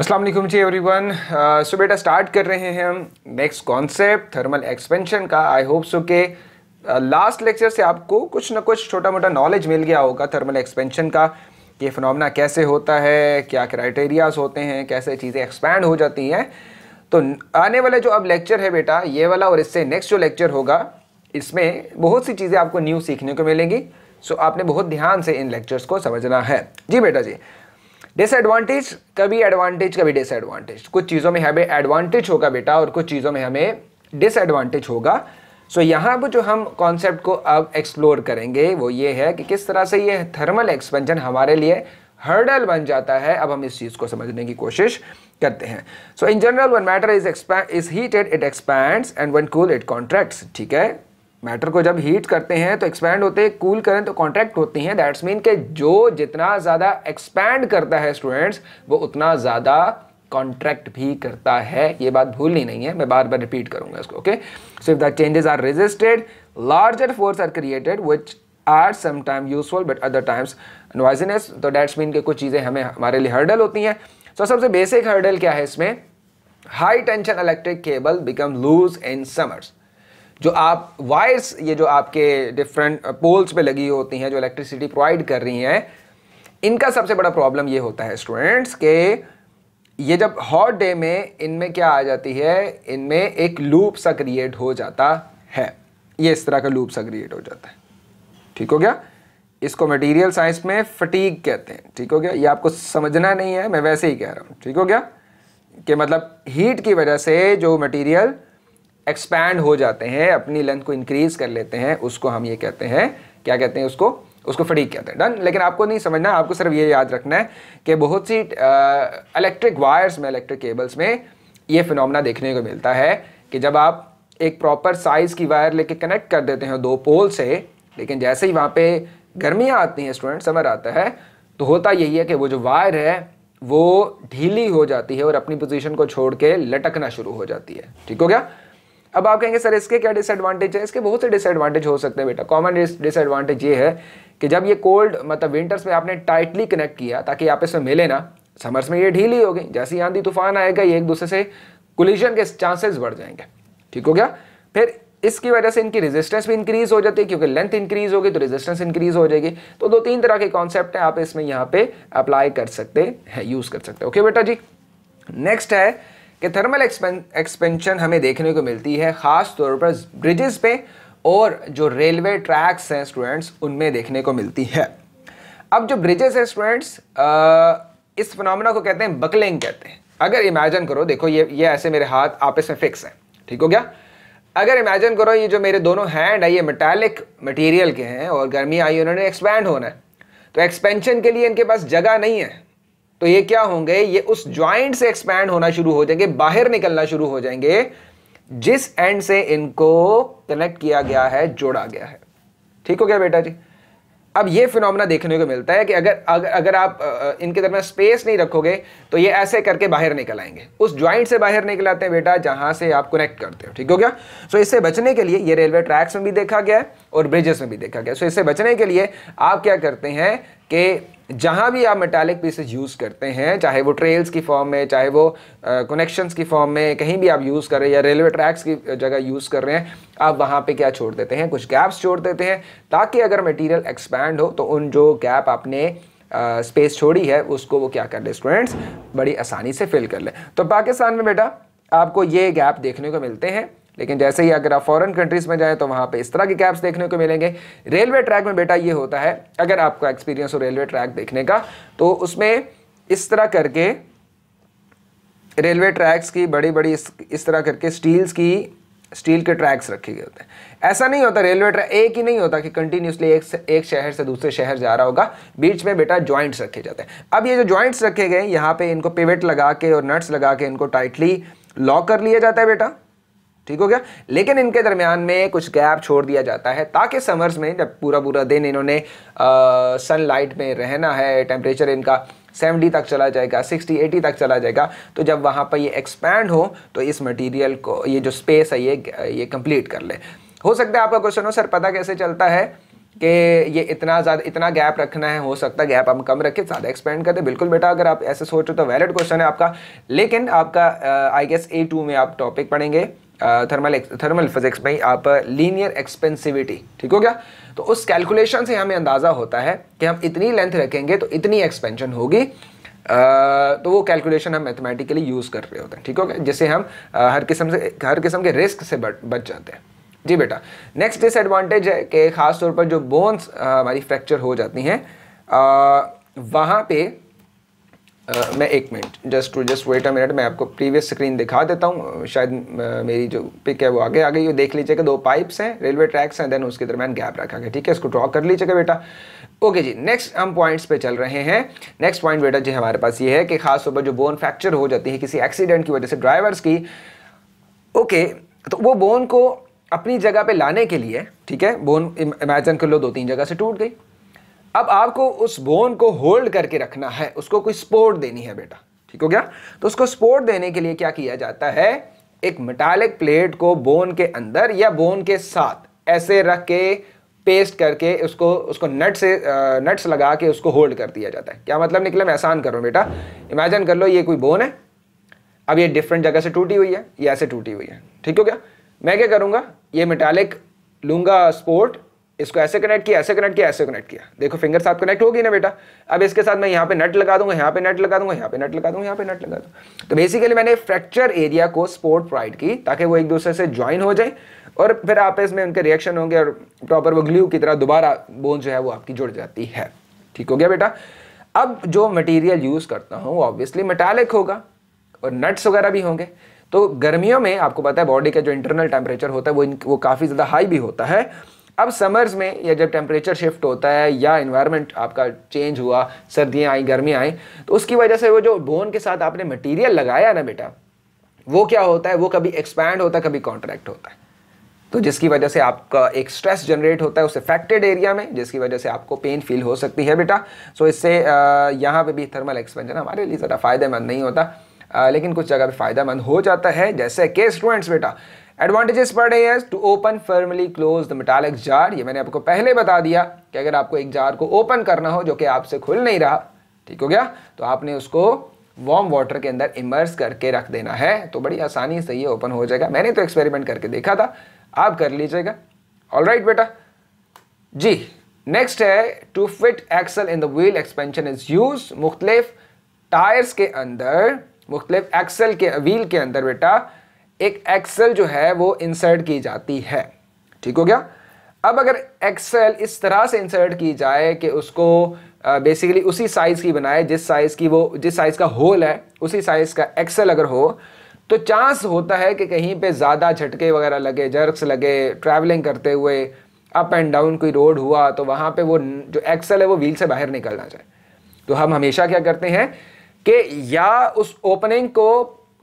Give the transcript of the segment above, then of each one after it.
Aslam ji everyone so बेटा start कर रहे हैं हम नेक्स्ट कॉन्सेप्ट थर्मल एक्सपेंशन का आई होप सो के लास्ट लेक्चर से आपको कुछ ना कुछ छोटा मोटा नॉलेज मिल गया होगा थर्मल एक्सपेंशन का ये फिनोमेना कैसे होता है क्या क्राइटेरियाज होते हैं कैसे चीज़ें एक्सपैंड हो जाती हैं तो आने वाला जो अब लेक्चर है बेटा ये वाला और इससे नेक्स्ट जो लेक्चर होगा इसमें बहुत सी चीज़ें आपको न्यू सीखने को मिलेंगी सो so, आपने बहुत ध्यान से इन लेक्चर्स को समझना है जी बेटा जी डिसएडवांटेज कभी एडवांटेज कभी डिसएडवांटेज कुछ चीज़ों में हमें एडवांटेज होगा बेटा और कुछ चीज़ों में हमें डिसएडवांटेज होगा सो so, यहाँ पर जो हम कॉन्सेप्ट को अब एक्सप्लोर करेंगे वो ये है कि किस तरह से ये थर्मल एक्सपेंशन हमारे लिए हर्डल बन जाता है अब हम इस चीज़ को समझने की कोशिश करते हैं so in general when matter is is heated it expand and when cool it contracts ठीक है मैटर को जब हीट करते हैं तो एक्सपैंड होते हैं कूल करें तो कॉन्ट्रैक्ट होती हैं दैट्स मीन के जो जितना ज़्यादा एक्सपैंड करता है स्टूडेंट्स वो उतना ज़्यादा कॉन्ट्रैक्ट भी करता है ये बात भूलनी नहीं है मैं बार बार रिपीट करूंगा इसको okay so if the changes are resisted larger force are created which are समाइम useful but other times nuisance तो डैट्स मीन के कुछ चीज़ें हमें हमारे लिए हर्डल होती हैं सो so, सबसे बेसिक हर्डल क्या है इसमें high tension electric cable become loose in summers जो आप वायर्स ये जो आपके डिफरेंट पोल्स uh, पे लगी होती हैं जो इलेक्ट्रिसिटी प्रोवाइड कर रही हैं इनका सबसे बड़ा प्रॉब्लम ये होता है स्टूडेंट्स के ये जब हॉट डे में इनमें क्या आ जाती है इनमें एक लूप सा क्रिएट हो जाता है ये इस तरह का लूप सा क्रिएट हो जाता है ठीक हो गया इसको मटेरियल साइंस में फटीक कहते हैं ठीक हो गया ये आपको समझना नहीं है मैं वैसे ही कह रहा हूँ ठीक हो गया कि मतलब हीट की वजह से जो मटेरियल एक्सपैंड हो जाते हैं अपनी लेंथ को इंक्रीज़ कर लेते हैं उसको हम ये कहते हैं क्या कहते हैं उसको उसको फटीक कहते हैं डन लेकिन आपको नहीं समझना आपको सिर्फ ये याद रखना है कि बहुत सी इलेक्ट्रिक वायर्स में इलेक्ट्रिक केबल्स में ये फिनोमना देखने को मिलता है कि जब आप एक प्रॉपर साइज़ की वायर लेके कनेक्ट कर देते हैं दो पोल से लेकिन जैसे ही वहाँ पे गर्मियाँ आती हैं स्टूडेंट समर आता है तो होता यही है कि वो जो वायर है वो ढीली हो जाती है और अपनी पोजीशन को छोड़ के लटकना शुरू हो जाती है ठीक हो गया अब आप कहेंगे सर इसके क्या डिसएडवांटेज है इसके बहुत से डिसएडवांटेज हो सकते हैं बेटा कॉमन डिसएडवांटेज ये है कि जब ये कोल्ड मतलब विंटर्स में आपने टाइटली कनेक्ट किया ताकि आप इसमें मिले ना समर्स में ये ढीली हो गई जैसे ही आंधी तूफान आएगा ये एक दूसरे से कोलिजन के चांसेस बढ़ जाएंगे ठीक हो गया फिर इसकी वजह से इनकी रेजिस्टेंस भी इंक्रीज हो जाती है क्योंकि लेंथ इंक्रीज होगी तो रेजिस्टेंस इंक्रीज हो जाएगी तो दो तीन तरह के कॉन्सेप्ट है आप इसमें यहाँ पे अप्लाई कर सकते हैं यूज़ कर सकते हैं ओके बेटा जी नेक्स्ट है कि थर्मल एक्सपेंशन हमें देखने को मिलती है ख़ास तौर पर ब्रिजेस पे और जो रेलवे ट्रैक्स हैं स्टूडेंट्स उनमें देखने को मिलती है अब जो ब्रिजेस हैं स्टूडेंट्स इस फिनमिना को कहते हैं बकलिंग कहते हैं अगर इमेजिन करो देखो ये ये ऐसे मेरे हाथ आपस में फिक्स हैं ठीक हो गया अगर इमेजिन करो ये जो मेरे दोनों हैंड है ये मेटालिक मटेरियल के हैं और गर्मी आई उन्होंने एक्सपैंड होना है तो एक्सपेंशन के लिए इनके पास जगह नहीं है तो ये क्या होंगे ये उस ज्वाइंट से एक्सपैंड होना शुरू हो जाएंगे बाहर निकलना शुरू हो जाएंगे जिस एंड से इनको कनेक्ट किया गया है जोड़ा गया है ठीक हो गया बेटा जी अब ये फिनोमिना देखने को मिलता है कि अगर अगर, अगर आप इनके दरमियान स्पेस नहीं रखोगे तो ये ऐसे करके बाहर निकल आएंगे उस ज्वाइंट से बाहर निकल आते हैं बेटा जहां से आप कनेक्ट करते हो ठीक हो गया सो इससे बचने के लिए ये रेलवे ट्रैक्स में भी देखा गया है और ब्रिजेस में भी देखा गया सो इससे बचने के लिए आप क्या करते हैं कि जहाँ भी आप मेटालिक पीसेज यूज़ करते हैं चाहे वो ट्रेल्स की फॉर्म में चाहे वो कनेक्शंस की फॉर्म में कहीं भी आप यूज़ कर रहे हैं या रेलवे ट्रैक्स की जगह यूज़ कर रहे हैं आप वहाँ पे क्या छोड़ देते हैं कुछ गैप्स छोड़ देते हैं ताकि अगर मटेरियल एक्सपैंड हो तो उन जो गैप आपने स्पेस छोड़ी है उसको वो क्या कर ले स्टूडेंट्स बड़ी आसानी से फिल कर ले तो पाकिस्तान में बेटा आपको ये गैप देखने को मिलते हैं लेकिन जैसे ही अगर आप फॉरेन कंट्रीज में जाए तो वहां पे इस तरह के कैब्स देखने को मिलेंगे रेलवे ट्रैक में बेटा ये होता है अगर आपका एक्सपीरियंस हो रेलवे ट्रैक देखने का तो उसमें इस तरह करके रेलवे ट्रैक्स की बड़ी बड़ी इस, इस तरह करके स्टील्स की स्टील के ट्रैक्स रखे गए होते हैं ऐसा नहीं होता रेलवे ट्रैक एक ही नहीं होता कि कंटिन्यूसली एक एक शहर से दूसरे शहर जा रहा होगा बीच में बेटा जॉइंट्स रखे जाते हैं अब ये जो जॉइंट्स रखे गए यहाँ पे इनको पिवेट लगा के और नट्स लगा के इनको टाइटली लॉक कर लिया जाता है बेटा ठीक हो गया लेकिन इनके दरमियान में कुछ गैप छोड़ दिया जाता है ताकि समर्स में जब पूरा पूरा दिन इन्होंने सनलाइट में रहना है टेम्परेचर इनका 70 तक चला जाएगा 60 80 तक चला जाएगा तो जब वहाँ पर ये एक्सपैंड हो तो इस मटेरियल को ये जो स्पेस है ये ये कंप्लीट कर ले हो सकता है आपका क्वेश्चन हो सर पता कैसे चलता है कि ये इतना ज़्यादा इतना गैप रखना है हो सकता है गैप हम कम रखें ज़्यादा एक्सपेंड कर दें बिल्कुल बेटा अगर आप ऐसे सोचो तो वैलिड क्वेश्चन है आपका लेकिन आपका आई गेस ए टू में आप टॉपिक पढ़ेंगे थर्मल थर्मल फिजिक्स में ही आप लीनियर एक्सपेंसिविटी ठीक हो गया तो उस कैलकुलेशन से हमें अंदाज़ा होता है कि हम इतनी लेंथ रखेंगे तो इतनी एक्सपेंशन होगी तो वो कैलकुलेशन हम मैथमेटिकली यूज़ कर रहे होते हैं ठीक हो गया जिससे हम हर किस्म से हर किस्म के रिस्क से बच जाते हैं जी बेटा नेक्स्ट डिसएडवांटेज है कि खासतौर पर जो बोन्स हमारी फ्रैक्चर हो जाती हैं वहाँ पे मैं एक minute just to just wait a minute मैं आपको प्रीवियस स्क्रीन दिखा देता हूँ शायद uh, मेरी जो पिक है वो आगे आ गई हो देख लीजिएगा दो पाइप्स हैं रेलवे ट्रैक्स हैं देन उसके दरमियान गैप रखा गया ठीक है इसको ड्रॉ कर लीजिएगा बेटा ओके जी नेक्स्ट हम पॉइंट्स पे चल रहे हैं नेक्स्ट पॉइंट बेटा जी हमारे पास ये है कि खासतौर पर जो बोन फ्रैक्चर हो जाती है किसी एक्सीडेंट की वजह से ड्राइवर्स की ओके तो वो बोन को अपनी जगह पर लाने के लिए ठीक है बोन इमेजिन कर लो दो तीन जगह से टूट गई अब आपको उस बोन को होल्ड करके रखना है उसको कोई स्पोर्ट देनी है बेटा ठीक हो गया तो उसको स्पोर्ट देने के लिए क्या किया जाता है एक मेटालिक प्लेट को बोन के अंदर या बोन के साथ ऐसे रख के पेस्ट करके उसको उसको नट से नट्स लगा के उसको होल्ड कर दिया जाता है क्या मतलब निकला मैं आसान कर रहा बेटा इमेजिन कर लो ये कोई बोन है अब ये डिफरेंट जगह से टूटी हुई है ये ऐसे टूटी हुई है ठीक हो गया मैं क्या करूँगा ये मेटालिक लूंगा स्पोर्ट इसको ऐसे कनेक्ट किया ऐसे कनेक्ट किया ऐसे कनेक्ट किया देखो फिंगर साथ कनेक्ट होगी ना बेटा अब इसके साथ मैं यहाँ पे नट लगा दूंगा यहाँ पे नट लगा दूंगा यहाँ पे नट लगा दूंगा यहाँ पे नट लगा दूँ तो बेसिकली मैंने फ्रैक्चर एरिया को स्पोर्ट प्रोवाइड की ताकि वो एक दूसरे से ज्वाइन हो जाए और फिर आप इसमें उनके रिएक्शन होंगे और प्रॉपर वो ग्ल्यू की तरह दोबारा बोन जो है वो आपकी जुड़ जाती है ठीक हो गया बेटा अब जो मटीरियल यूज़ करता हूँ वो ऑब्वियसली मेटालिक होगा और नट्स वगैरह भी होंगे तो गर्मियों में आपको पता है बॉडी का जो इंटरनल टेम्परेचर होता है वो वो काफ़ी ज़्यादा हाई भी होता है अब समर्स में या जब टेम्परेचर शिफ्ट होता है या इन्वायरमेंट आपका चेंज हुआ सर्दियाँ आई गर्मी आई तो उसकी वजह से वो जो बोन के साथ आपने मटेरियल लगाया ना बेटा वो क्या होता है वो कभी एक्सपैंड होता है कभी कॉन्ट्रैक्ट होता है तो जिसकी वजह से आपका एक स्ट्रेस जनरेट होता है उस इफेक्टेड एरिया में जिसकी वजह से आपको पेन फील हो सकती है बेटा सो इससे यहाँ पे भी थर्मल एक्सपेंशन हमारे लिए ज़रा फ़ायदेमंद नहीं होता आ, लेकिन कुछ जगह पे फ़ायदेमंद हो जाता है जैसे के स्टूडेंट्स बेटा एडवांटेजेस पड़ रहे हैं to open firmly close the metallic jar ये मैंने आपको पहले बता दिया कि अगर आपको एक जार को ओपन करना हो जो कि आपसे खुल नहीं रहा ठीक हो गया तो आपने उसको वार्म वाटर के अंदर इमर्स करके रख देना है तो बड़ी आसानी से ये ओपन हो जाएगा मैंने तो एक्सपेरिमेंट करके देखा था आप कर लीजिएगा ऑल right, बेटा जी नेक्स्ट है to fit axle in the wheel expansion is use मुख्तलिफ टायर्स के अंदर मुख्तलिफ एक्सल के व्हील के अंदर बेटा एक एक्सेल जो है वो इंसर्ट की जाती है ठीक हो गया अब अगर एक्सेल इस तरह से इंसर्ट की जाए कि उसको बेसिकली उसी साइज़ की बनाए जिस साइज़ की वो जिस साइज़ का होल है उसी साइज़ का एक्सेल अगर हो तो चांस होता है कि कहीं पे ज़्यादा झटके वगैरह लगे जर्क्स लगे ट्रैवलिंग करते हुए अप एंड डाउन कोई रोड हुआ तो वहाँ पे वो जो एक्सेल है वो व्हील से बाहर निकलना ना तो हम हमेशा क्या करते हैं कि या उस ओपनिंग को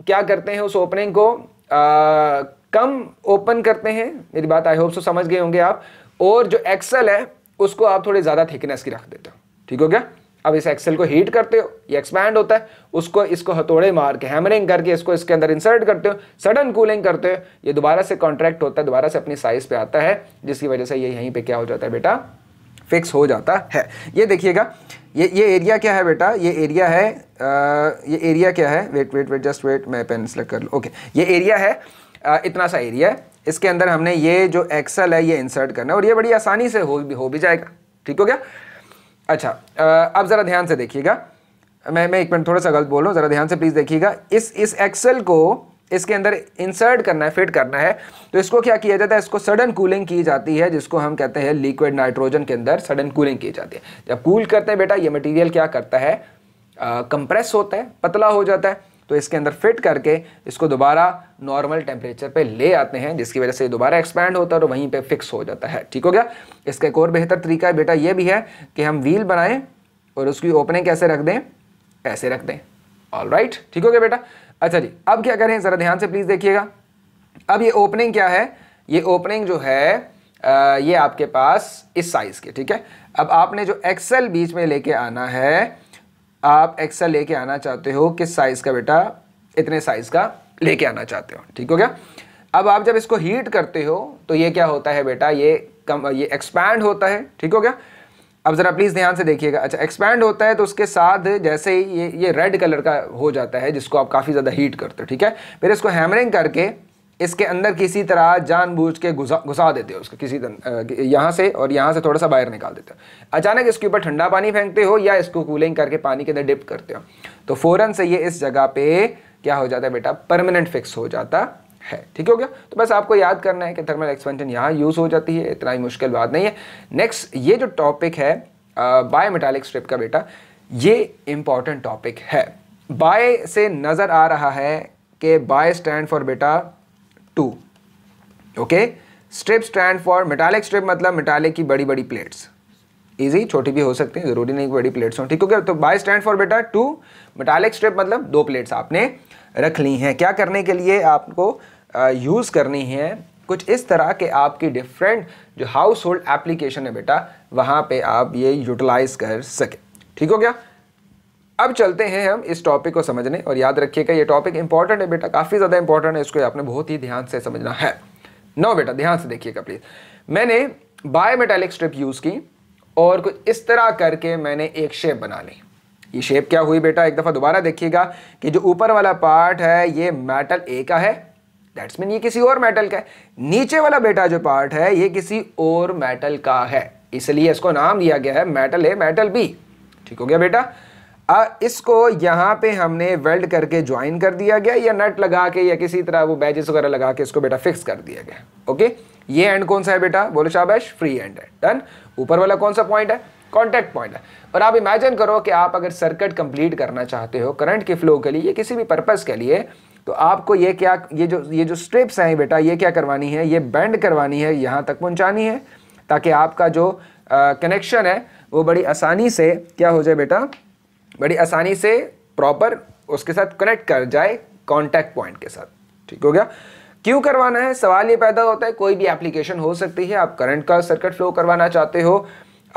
क्या करते हैं उस ओपनिंग को कम ओपन करते हैं मेरी बात आई होप सो समझ गए होंगे आप और जो एक्सल है उसको आप थोड़ी ज़्यादा थिकनेस की रख देते हो ठीक हो गया अब इस एक्सेल को हीट करते हो ये एक्सपैंड होता है उसको इसको हथौड़े मार के हैमरिंग करके इसको इसके अंदर इंसर्ट करते हो सडन कूलिंग करते हो ये दोबारा से कॉन्ट्रैक्ट होता है दोबारा से अपनी साइज पे आता है जिसकी वजह से ये यहीं पे क्या हो जाता है बेटा फिक्स हो जाता है ये देखिएगा ये ये एरिया क्या है बेटा ये एरिया है आ, ये एरिया क्या है wait wait wait just wait मैं पेन सेलेक्ट कर लूँ ओके ये एरिया है आ, इतना सा एरिया है इसके अंदर हमने ये जो एक्सल है ये इंसर्ट करना है और ये बड़ी आसानी से हो भी हो भी जाएगा ठीक हो गया अच्छा अब ज़रा ध्यान से देखिएगा मैं मैं एक मिनट थोड़ा सा गलत बोल रहा हूँ ज़रा ध्यान से प्लीज़ देखिएगा इस इस एक्सल को इसके अंदर इंसर्ट करना है फिट करना है तो इसको क्या किया जाता है इसको सडन कूलिंग की जाती है जिसको हम कहते हैं लिक्विड नाइट्रोजन के अंदर सडन कूलिंग की जाती है जब कूल करते हैं बेटा ये मटेरियल क्या करता है कंप्रेस होता है पतला हो जाता है तो इसके अंदर फिट करके इसको दोबारा नॉर्मल टेम्परेचर पे ले आते हैं जिसकी वजह से दोबारा एक्सपैंड होता है और वहीं पे फिक्स हो जाता है ठीक हो गया इसका एक और बेहतर तरीका है बेटा ये भी है कि हम व्हील बनाएं और उसकी ओपनिंग कैसे रख दें ऐसे रख दें ऑल ठीक हो गया बेटा अच्छा जी अब क्या करें ज़रा ध्यान से प्लीज़ देखिएगा अब ये ओपनिंग क्या है ये ओपनिंग जो है आ, ये आपके पास इस साइज़ के ठीक है अब आपने जो एक्सेल बीच में लेके आना है आप एक्सेल लेके आना चाहते हो किस साइज़ का बेटा इतने साइज़ का लेके आना चाहते हो ठीक हो गया अब आप जब इसको हीट करते हो तो ये क्या होता है बेटा ये कम ये एक्सपैंड होता है ठीक हो गया अब ज़रा प्लीज़ ध्यान से देखिएगा अच्छा एक्सपैंड होता है तो उसके साथ जैसे ही ये ये रेड कलर का हो जाता है जिसको आप काफ़ी ज़्यादा हीट करते हो ठीक है फिर इसको हैमरिंग करके इसके अंदर किसी तरह जानबूझ के घुसा घुसा देते हो उसको किसी यहाँ से और यहाँ से थोड़ा सा बाहर निकाल देते हो अचानक इसके ऊपर ठंडा पानी फेंकते हो या इसको कूलिंग करके पानी के अंदर डिप करते हो तो फ़ौरन से ये इस जगह पे क्या हो जाता है बेटा परमानेंट फिक्स हो जाता है ठीक हो गया तो बस आपको याद करना है कि थर्मल एक्सपेंशन यहाँ यूज़ हो जाती है इतना ही मुश्किल बात नहीं है नेक्स्ट ये जो टॉपिक है बायोमेटालिक स्ट्रिप का बेटा ये इंपॉर्टेंट टॉपिक है बाय से नज़र आ रहा है कि बाय स्टैंड फॉर बेटा two okay strip stand for metallic strip मतलब मेटालिक की बड़ी बड़ी प्लेट्स इजी छोटी भी हो सकती है ज़रूरी नहीं बड़ी प्लेट्स हो ठीक हो गया तो बाय स्टैंड फॉर बेटा टू मेटालिक स्ट्रिप मतलब दो प्लेट्स आपने रख ली हैं क्या करने के लिए आपको यूज़ करनी है कुछ इस तरह के आपकी डिफरेंट जो हाउस होल्ड एप्लीकेशन है बेटा वहाँ पे आप ये यूटिलाइज कर सके ठीक हो गया अब चलते हैं हम इस टॉपिक को समझने और याद रखिएगा ये टॉपिक इंपॉर्टेंट है बेटा काफ़ी ज़्यादा इंपॉर्टेंट है इसको आपने बहुत ही ध्यान से समझना है नो बेटा ध्यान से देखिएगा प्लीज़ मैंने बायोमेटेलिक स्ट्रिप यूज़ की और कुछ इस तरह करके मैंने एक शेप बना ली ये शेप क्या हुई बेटा एक दफ़ा दोबारा देखिएगा कि जो ऊपर वाला पार्ट है ये मेटल ए का है दैट्स मीन ये किसी और मेटल का है नीचे वाला बेटा जो पार्ट है ये किसी और मेटल का है इसलिए इसको नाम दिया गया है मेटल ए मेटल बी ठीक हो गया बेटा आ, इसको यहाँ पे हमने वेल्ड करके ज्वाइन कर दिया गया या नट लगा के या किसी तरह वो बैजेस वगैरह लगा के इसको बेटा फिक्स कर दिया गया ओके ये एंड कौन सा है बेटा बोलो शाबाश फ्री एंड है डन ऊपर वाला कौन सा पॉइंट है कॉन्टैक्ट पॉइंट है और आप इमेजिन करो कि आप अगर सर्किट कंप्लीट करना चाहते हो करंट के फ्लो के लिए या किसी भी पर्पज़ के लिए तो आपको ये क्या ये जो ये जो स्ट्रिप्स हैं बेटा ये क्या करवानी है ये बैंड करवानी है यहाँ तक पहुँचानी है ताकि आपका जो कनेक्शन है वो बड़ी आसानी से क्या हो जाए बेटा बड़ी आसानी से प्रॉपर उसके साथ कनेक्ट कर जाए कॉन्टैक्ट पॉइंट के साथ ठीक हो गया क्यों करवाना है सवाल ये पैदा होता है कोई भी एप्लीकेशन हो सकती है आप करंट का सर्किट फ्लो करवाना चाहते हो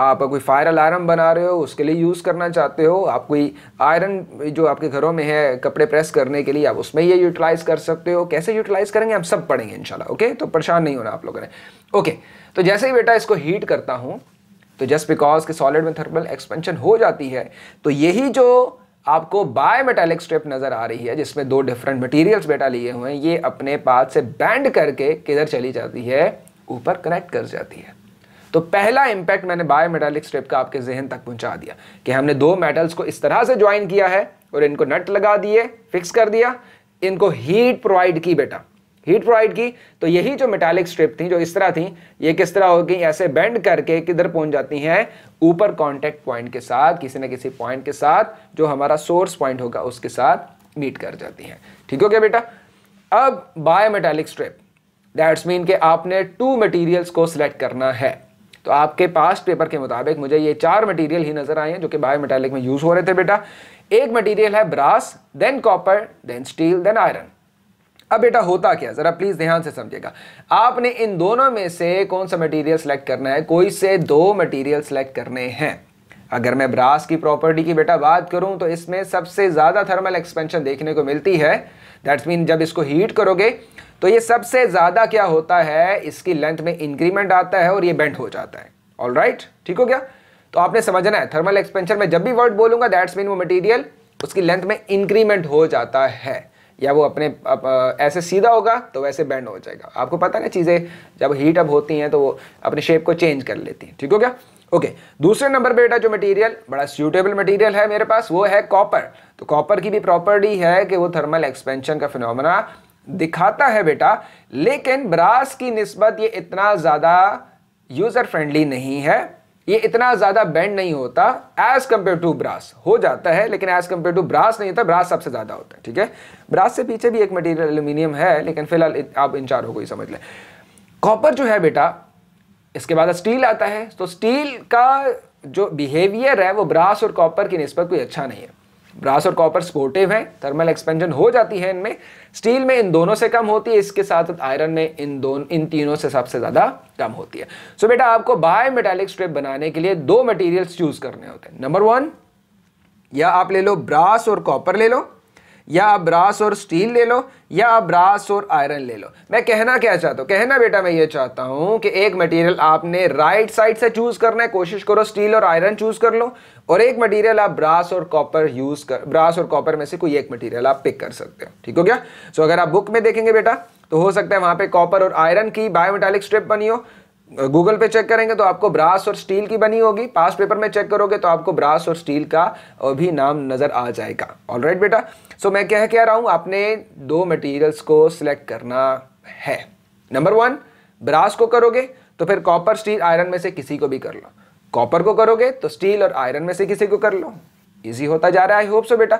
आप कोई फायर अलार्म बना रहे हो उसके लिए यूज़ करना चाहते हो आप कोई आयरन जो आपके घरों में है कपड़े प्रेस करने के लिए आप उसमें ये यूटिलाइज़ कर सकते हो कैसे यूटिलाइज़ करेंगे हम सब पढ़ेंगे इनशाला ओके तो परेशान नहीं होना आप लोगों ने ओके तो जैसे ही बेटा इसको हीट करता हूँ तो जस्ट बिकॉज के सॉलिड में थर्मल एक्सपेंशन हो जाती है तो यही जो आपको मेटेलिक स्ट्रिप नज़र आ रही है जिसमें दो डिफरेंट मटेरियल्स बेटा लिए हुए हैं ये अपने पास से बैंड करके किधर चली जाती है ऊपर कनेक्ट कर जाती है तो पहला इंपैक्ट मैंने बायोमेटालिक स्ट्रिप का आपके जहन तक पहुंचा दिया कि हमने दो मेटल्स को इस तरह से ज्वाइन किया है और इनको नट लगा दिए फिक्स कर दिया इनको हीट प्रोवाइड की बेटा हीट प्रोवाइड की तो यही जो मेटालिक स्ट्रिप थी जो इस तरह थी ये किस तरह हो गई ऐसे बेंड करके किधर पहुंच जाती हैं ऊपर कांटेक्ट पॉइंट के साथ किसी ना किसी पॉइंट के साथ जो हमारा सोर्स पॉइंट होगा उसके साथ मीट कर जाती हैं ठीक हो गया बेटा अब बायोमेटालिक स्ट्रिप दैट्स मीन के आपने टू मटेरियल्स को सिलेक्ट करना है तो आपके पास पेपर के मुताबिक मुझे ये चार मटेरियल ही नजर आए हैं जो कि बायोमेटालिक में यूज हो रहे थे बेटा एक मटेरियल है brass then copper then steel then iron अब बेटा होता क्या जरा प्लीज ध्यान से समझेगा आपने इन दोनों में से कौन सा मटीरियल सेलेक्ट करना है कोई से दो मटीरियल सेलेक्ट करने हैं अगर मैं ब्रास की प्रॉपर्टी की बेटा बात करूं तो इसमें सबसे ज़्यादा थर्मल एक्सपेंशन देखने को मिलती है दैट्स मीन जब इसको हीट करोगे तो ये सबसे ज़्यादा क्या होता है इसकी लेंथ में इंक्रीमेंट आता है और ये बेंड हो जाता है ऑल राइट ठीक हो गया तो आपने समझना है थर्मल एक्सपेंशन में जब भी वर्ड बोलूंगा दैट्स मीन वो मटीरियल उसकी लेंथ में इंक्रीमेंट हो जाता है या वो अपने अप, ऐसे सीधा होगा तो वैसे बेंड हो जाएगा आपको पता है ना चीज़ें जब हीट अप होती हैं तो वो अपने शेप को चेंज कर लेती हैं ठीक हो गया ओके दूसरे नंबर पे बेटा जो मटेरियल बड़ा सूटेबल मटेरियल है मेरे पास वो है कॉपर तो कॉपर की भी प्रॉपर्टी है कि वो थर्मल एक्सपेंशन का फिनोमना दिखाता है बेटा लेकिन ब्रास की नस्बत ये इतना ज़्यादा यूज़र फ्रेंडली नहीं है ये इतना ज़्यादा बैंड नहीं होता एज़ कम्पेयर टू ब्रास हो जाता है लेकिन एज़ कम्पेयर टू ब्रास नहीं होता ब्रास सबसे ज़्यादा होता है ठीक है ब्रास से पीछे भी एक मटेरियल एल्यूमिनियम है लेकिन फिलहाल आप इन चारों को ही समझ लें कॉपर जो है बेटा इसके बाद स्टील आता है तो स्टील का जो बिहेवियर है वो ब्रास और कॉपर की नस्बत कोई अच्छा नहीं है ब्रास और कॉपर स्पोर्टिव है थर्मल एक्सपेंशन हो जाती है इनमें स्टील में इन दोनों से कम होती है इसके साथ साथ आयरन में इन दोनों इन तीनों से सबसे ज़्यादा कम होती है सो so, बेटा आपको बाय मेटेलिक स्ट्रिप बनाने के लिए दो मटेरियल्स चूज करने होते हैं नंबर वन या आप ले लो ब्रास और कॉपर ले लो या आप ब्रास और स्टील ले लो या आप ब्रास और आयरन ले लो मैं कहना क्या चाहता हूँ कहना बेटा मैं ये चाहता हूँ कि एक मटेरियल आपने राइट साइड से चूज़ करना है कोशिश करो स्टील और आयरन चूज़ कर लो और एक मटेरियल आप ब्रास और कॉपर यूज़ कर ब्रास और कॉपर में से कोई एक मटीरियल आप पिक कर सकते हो ठीक हो गया सो अगर आप बुक में देखेंगे बेटा तो हो सकता है वहां पे कॉपर और आयरन की बायोमेटालिक स्ट्रिप बनी हो गूगल पे चेक करेंगे तो आपको ब्रास और स्टील की बनी होगी पास पेपर में चेक करोगे तो आपको ब्रास और स्टील का भी नाम नज़र आ जाएगा ऑल राइट बेटा सो मैं क्या कह रहा हूं आपने दो मटेरियल्स को सिलेक्ट करना है नंबर वन ब्रास को करोगे तो फिर कॉपर स्टील आयरन में से किसी को भी कर लो कॉपर को करोगे तो स्टील और आयरन में से किसी को कर लो ईजी होता जा रहा है आई होप सो बेटा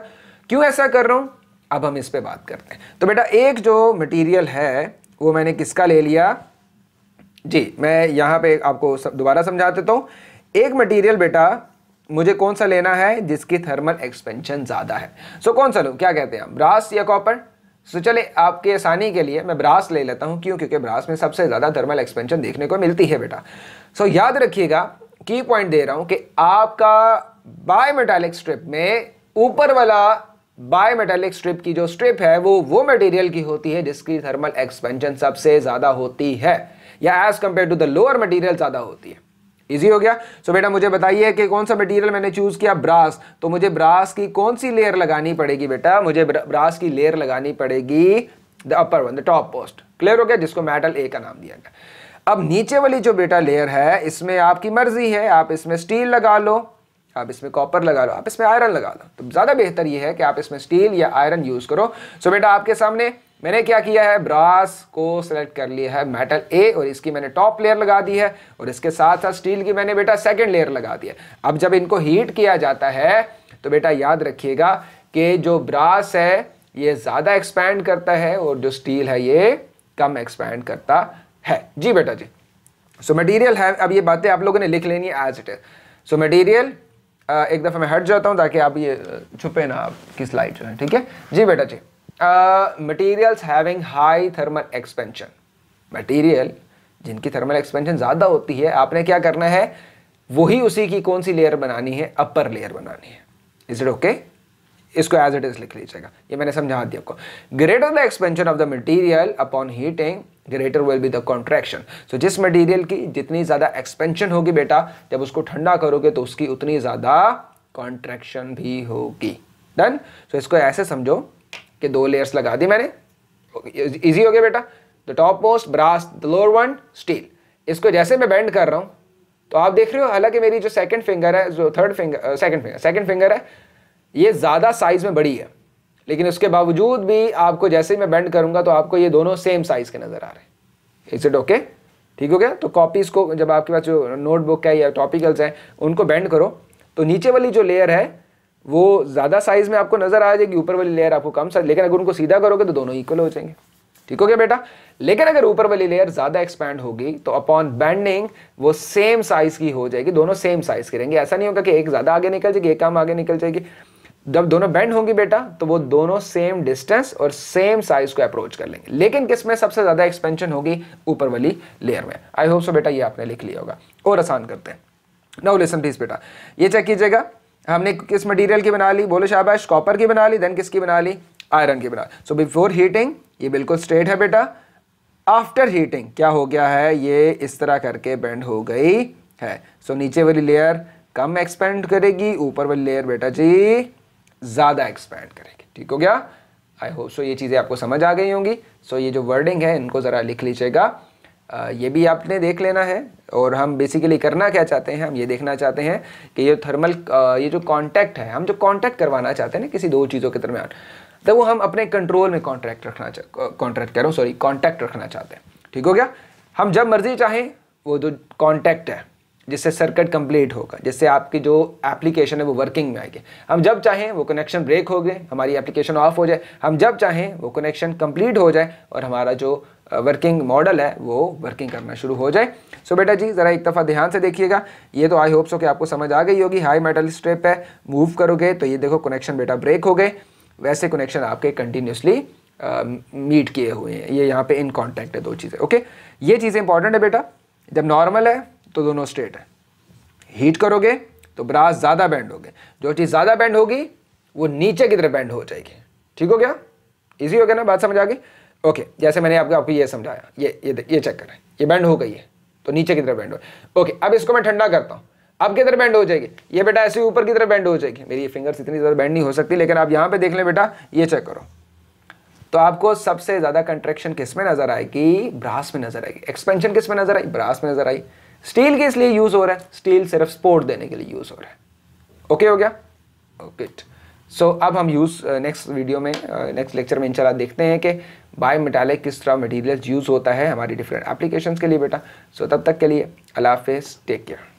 क्यों ऐसा कर रहा हूं अब हम इस पर बात करते हैं तो बेटा एक जो मटीरियल है वो मैंने किसका ले लिया जी मैं यहाँ पे आपको दोबारा समझा देता हूँ एक मटेरियल बेटा मुझे कौन सा लेना है जिसकी थर्मल एक्सपेंशन ज़्यादा है सो so, कौन सा लो क्या कहते हैं ब्रास या कॉपर सो so, चले आपके आसानी के लिए मैं ब्रास ले लेता हूँ क्यों क्योंकि ब्रास में सबसे ज़्यादा थर्मल एक्सपेंशन देखने को मिलती है बेटा सो so, याद रखिएगा की पॉइंट दे रहा हूँ कि आपका बायोमेटालिक स्ट्रिप में ऊपर वाला बायोमेटालिक स्ट्रिप की जो स्ट्रिप है वो वो मटेरियल की होती है जिसकी थर्मल एक्सपेंशन सबसे ज़्यादा होती है या as compare to the lower material ज़्यादा होती है इजी हो गया सो so, बेटा मुझे बताइए कि कौन सा मटेरियल मैंने चूज़ किया ब्रास तो मुझे ब्रास की कौन सी लेयर लगानी पड़ेगी बेटा मुझे ब्रास की लेयर लगानी पड़ेगी the upper one the top post clear हो गया जिसको मेटल ए का नाम दिया गया अब नीचे वाली जो बेटा लेयर है इसमें आपकी मर्जी है आप इसमें स्टील लगा लो आप इसमें कॉपर लगा लो आप इसमें आयरन लगा लो तो ज़्यादा बेहतर यह है कि आप इसमें स्टील या आयरन यूज़ करो सो so, बेटा आपके सामने मैंने क्या किया है ब्रास को सेलेक्ट कर लिया है मेटल ए और इसकी मैंने टॉप लेयर लगा दी है और इसके साथ साथ स्टील की मैंने बेटा सेकेंड लेयर लगा दिया है अब जब इनको हीट किया जाता है तो बेटा याद रखिएगा कि जो ब्रास है ये ज़्यादा एक्सपैंड करता है और जो स्टील है ये कम एक्सपैंड करता है जी बेटा जी सो मटेरियल है अब ये बातें आप लोगों ने लिख लेनी है as it is so material एक दफ़ा मैं हट जाता हूँ ताकि आप ये छुपे ना आपकी स्लाइड जो है ठीक है जी बेटा जी uh, having high thermal expansion expansion जिनकी थर्मल एक्सपेंशन ज़्यादा होती है आपने क्या करना है वही उसी की कौन सी लेयर बनानी है अपर लेयर बनानी है इज इट ओके इसको एज इट इज लिख लीजिएगा ये मैंने समझा दिया आपको greater the expansion of the material upon heating greater will be the contraction so जिस मटेरियल की जितनी ज़्यादा एक्सपेंशन होगी बेटा जब उसको ठंडा करोगे तो उसकी उतनी ज़्यादा कॉन्ट्रैक्शन भी होगी डन सो so इसको ऐसे समझो के दो लेयर्स लगा दी मैंने इजी हो गया बेटा the top most brass the lower one steel इसको जैसे मैं बैंड कर रहा हूँ तो आप देख रहे हो हालांकि मेरी जो सेकंड फिंगर है जो third finger second finger second finger है ये ज़्यादा साइज़ में बड़ी है लेकिन उसके बावजूद भी आपको जैसे ही मैं बैंड करूंगा तो आपको ये दोनों सेम साइज़ के नज़र आ रहे हैं इज इट ओके ठीक हो गया तो कॉपीज़ को जब आपके पास जो नोटबुक है या टॉपिकल्स हैं उनको बैंड करो तो नीचे वाली जो लेयर है वो ज़्यादा साइज़ में आपको नज़र आ जाएगी ऊपर वाली लेयर आपको कम साइज लेकिन अगर उनको सीधा करोगे तो दोनों इक्वल हो जाएंगे ठीक हो गया बेटा लेकिन अगर ऊपर वाली लेयर ज़्यादा एक्सपैंड होगी तो अपॉन बैंडिंग वो सेम साइज़ की हो जाएगी दोनों सेम साइज़ की रहेंगे ऐसा नहीं होगा कि एक ज़्यादा आगे निकल जाएगी एक कम आगे निकल जाएगी जब दोनों बैंड होंगी बेटा तो वो दोनों सेम डिस्टेंस और सेम साइज को अप्रोच कर लेंगे लेकिन किसमें सबसे ज़्यादा एक्सपेंशन होगी ऊपर वाली लेयर में आई होप सो बेटा ये आपने लिख लिया होगा और आसान करते हैं नाउ लेसन प्लीज बेटा ये चेक कीजिएगा हमने किस मटेरियल की बना ली बोलो शाबाश कॉपर की बना ली देन किसकी बना ली आयरन की बना सो बिफोर हीटिंग ये बिल्कुल स्ट्रेट है बेटा आफ्टर हीटिंग क्या हो गया है ये इस तरह करके बेंड हो गई है सो so, नीचे वाली लेयर कम एक्सपेंड करेगी ऊपर वाली लेयर बेटा जी ज़्यादा एक्सपेंड करेगी ठीक हो गया आई होप सो ये चीज़ें आपको समझ आ गई होंगी सो so, ये जो वर्डिंग है इनको ज़रा लिख लीजिएगा ये भी आपने देख लेना है और हम बेसिकली करना क्या चाहते हैं हम ये देखना चाहते हैं कि ये थर्मल ये जो कांटेक्ट है हम जो कांटेक्ट करवाना चाहते हैं ना किसी दो चीज़ों के दरमियान तो वो हम अपने कंट्रोल में कॉन्ट्रैक्ट रखना कॉन्ट्रैक्ट कह रहा हूँ सॉरी कॉन्टैक्ट रखना चाहते हैं ठीक हो गया हम जब मर्जी चाहें वो जो कॉन्टैक्ट है जिससे सर्किट कंप्लीट होगा जिससे आपकी जो एप्लीकेशन है वो वर्किंग में आएगी हम जब चाहें वो कनेक्शन ब्रेक हो गए हमारी एप्लीकेशन ऑफ हो जाए हम जब चाहें वो कनेक्शन कंप्लीट हो जाए और हमारा जो वर्किंग मॉडल है वो वर्किंग करना शुरू हो जाए सो बेटा जी ज़रा एक दफ़ा ध्यान से देखिएगा ये तो आई होप सो कि आपको समझ आ गई होगी हाई मेटल स्टेप है मूव करोगे तो ये देखो कनेक्शन बेटा ब्रेक हो गए वैसे कनेक्शन आपके कंटिन्यूसली मीट किए हुए हैं ये यहाँ पे इन कॉन्टैक्ट है दो चीज़ें ओके ये चीज़ें इंपॉर्टेंट है बेटा जब नॉर्मल है तो दोनों स्ट्रेट है हीट करोगे तो ब्रास ज़्यादा बैंड होगे जो चीज़ ज़्यादा बैंड होगी वो नीचे की तरफ बैंड हो जाएगी ठीक हो गया इजी हो गया ना बात समझ आ गई ओके जैसे मैंने आपको आपको ये समझाया ये ये ये चेक करें ये बैंड हो गई है तो नीचे की तरफ बैंड हो ओके अब इसको मैं ठंडा करता हूँ अब किधर बैंड हो जाएगी ये बेटा ऐसे ऊपर की तरफ बैंड हो जाएगी मेरी ये फिंगर्स इतनी ज़्यादा बैंड नहीं हो सकती लेकिन आप यहाँ पे देख लें बेटा ये चेक करो तो आपको सबसे ज़्यादा कंट्रेक्शन किस में नज़र आएगी ब्रास में नज़र आएगी एक्सपेंशन किस में नज़र आई ब्रास में नज़र आई स्टील के इसलिए यूज हो रहा है स्टील सिर्फ स्पोर्ट देने के लिए यूज हो रहा है ओके हो गया ओके सो so, अब हम यूज़ नेक्स्ट वीडियो में नेक्स्ट uh, लेक्चर में इंशाल्लाह देखते हैं कि बायो मेटालिक किस तरह मटेरियल यूज़ होता है हमारी डिफरेंट एप्लीकेशन के लिए बेटा सो so, तब तक के लिए अल्लाह हाफिज़ टेक केयर